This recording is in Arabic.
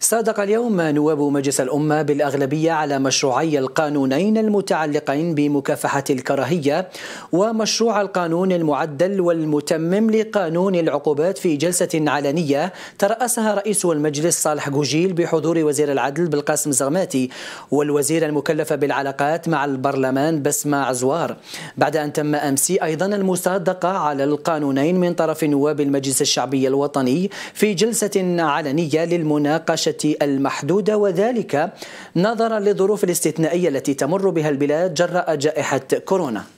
صادق اليوم نواب مجلس الأمة بالأغلبية على مشروعي القانونين المتعلقين بمكافحة الكراهية ومشروع القانون المعدل والمتمم لقانون العقوبات في جلسة علنية ترأسها رئيس المجلس صالح جوجيل بحضور وزير العدل بالقاسم زغماتي والوزير المكلفة بالعلاقات مع البرلمان بسمة عزوار بعد أن تم أمس أيضا المصادقة على القانونين من طرف نواب المجلس الشعبي الوطني في جلسة علنية للمناقشة المحدودة وذلك نظرا للظروف الاستثنائية التي تمر بها البلاد جراء جائحة كورونا